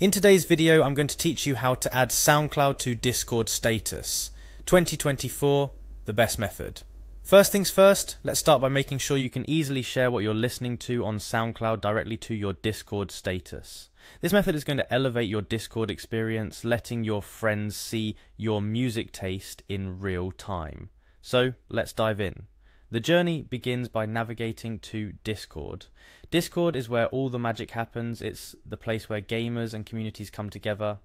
In today's video I'm going to teach you how to add SoundCloud to Discord status. 2024, the best method. First things first, let's start by making sure you can easily share what you're listening to on SoundCloud directly to your Discord status. This method is going to elevate your Discord experience, letting your friends see your music taste in real time. So let's dive in. The journey begins by navigating to Discord. Discord is where all the magic happens, it's the place where gamers and communities come together.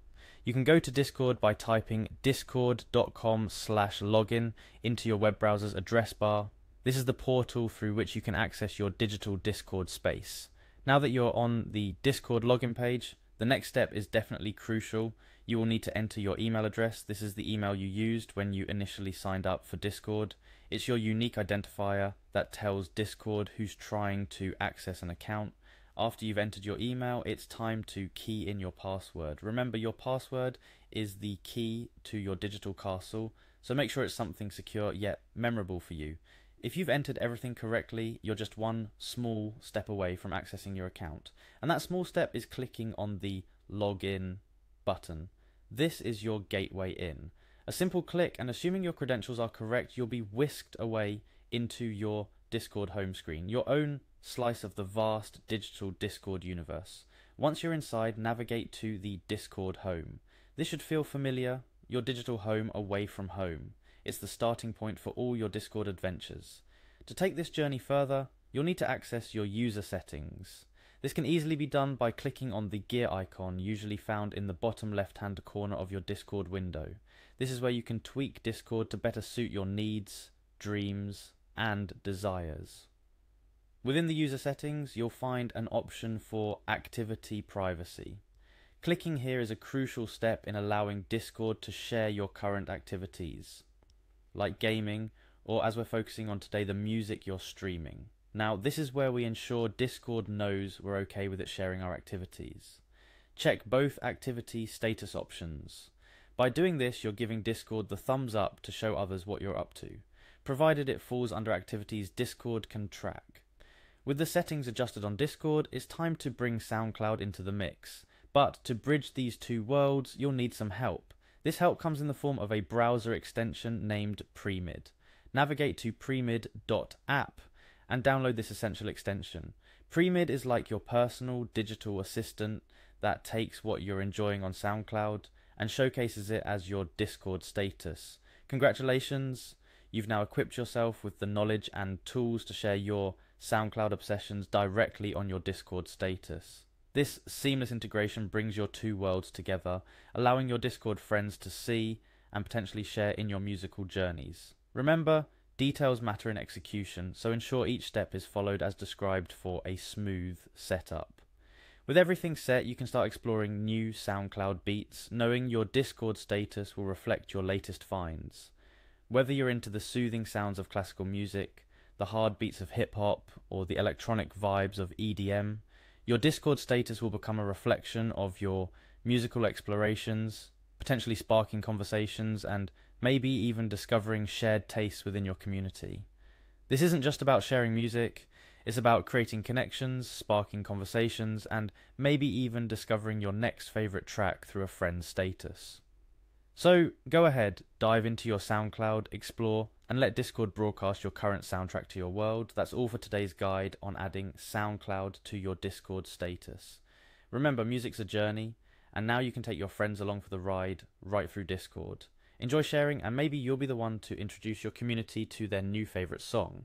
You can go to Discord by typing discord.com slash login into your web browser's address bar. This is the portal through which you can access your digital Discord space. Now that you're on the Discord login page, the next step is definitely crucial. You will need to enter your email address. This is the email you used when you initially signed up for Discord. It's your unique identifier that tells Discord who's trying to access an account. After you've entered your email, it's time to key in your password. Remember, your password is the key to your digital castle, so make sure it's something secure yet memorable for you. If you've entered everything correctly, you're just one small step away from accessing your account. And that small step is clicking on the login button. This is your gateway in. A simple click, and assuming your credentials are correct, you'll be whisked away into your Discord home screen, your own slice of the vast digital Discord universe. Once you're inside, navigate to the Discord home. This should feel familiar, your digital home away from home. It's the starting point for all your Discord adventures. To take this journey further, you'll need to access your user settings. This can easily be done by clicking on the gear icon usually found in the bottom left hand corner of your Discord window. This is where you can tweak Discord to better suit your needs, dreams, and desires. Within the user settings, you'll find an option for activity privacy. Clicking here is a crucial step in allowing Discord to share your current activities like gaming, or as we're focusing on today, the music you're streaming. Now, this is where we ensure Discord knows we're okay with it sharing our activities. Check both activity status options. By doing this, you're giving Discord the thumbs up to show others what you're up to, provided it falls under activities Discord can track. With the settings adjusted on Discord, it's time to bring SoundCloud into the mix. But to bridge these two worlds, you'll need some help. This help comes in the form of a browser extension named Premid. Navigate to premid.app and download this essential extension. Premid is like your personal digital assistant that takes what you're enjoying on SoundCloud and showcases it as your Discord status. Congratulations, you've now equipped yourself with the knowledge and tools to share your SoundCloud obsessions directly on your Discord status. This seamless integration brings your two worlds together, allowing your Discord friends to see and potentially share in your musical journeys. Remember, details matter in execution, so ensure each step is followed as described for a smooth setup. With everything set, you can start exploring new SoundCloud beats, knowing your Discord status will reflect your latest finds. Whether you're into the soothing sounds of classical music, the hard beats of hip hop, or the electronic vibes of EDM, your Discord status will become a reflection of your musical explorations, potentially sparking conversations, and maybe even discovering shared tastes within your community. This isn't just about sharing music, it's about creating connections, sparking conversations, and maybe even discovering your next favourite track through a friend's status. So go ahead, dive into your SoundCloud, explore, and let Discord broadcast your current soundtrack to your world. That's all for today's guide on adding SoundCloud to your Discord status. Remember, music's a journey, and now you can take your friends along for the ride right through Discord. Enjoy sharing, and maybe you'll be the one to introduce your community to their new favourite song.